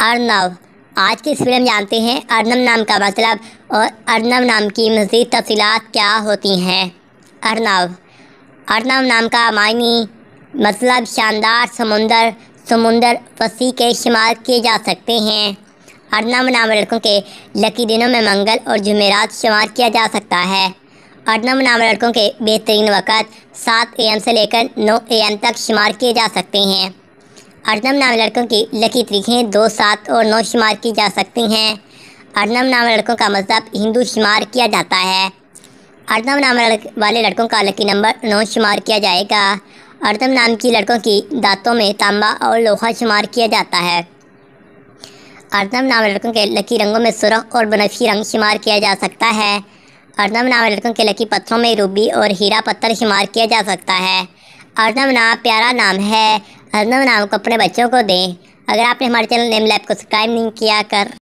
अर्नव आज की इस फिल्म जानते हैं अर्नव नाम का मतलब और अर्नव नाम की मज़ीद तफसीत क्या होती हैं अर्नव अर्नव नाम का मायनी मतलब शानदार समुंदर समुंदर फसी के शुमार किए जा सकते हैं अर्नव नाम लड़कों के लकी दिनों में मंगल और जमेरात शुमार किया जा सकता है अर्नव नाम लड़कों के बेहतरीन वक़्त सात ए से लेकर नौ ए तक शुमार किए जा सकते हैं अर्नम नाम लड़कों की लकी तरीखें दो सात और नौ शुमार की जा सकती हैं अर्नम नाम लड़कों का मजहब हिंदू शुमार किया जाता है अर्नम नाम वाले लड़कों का लकी नंबर नौ शुमार किया जाएगा अर्नम नाम की लड़कों की दांतों में तांबा और लोहा शुमार किया जाता है अर्नम नाम लड़कों के लकी रंगों में सुरख और बनफी रंग शुमार किया जा सकता है अर्नम नाम लड़कों के लकी पत्थरों में रूबी और हीरा पत्थर शुमार किया जा सकता है अर्नम नाम प्यारा नाम है अर्नव नाम को अपने बच्चों को दें अगर आपने हमारे चैनल नेम लैब को सब्सक्राइब नहीं किया कर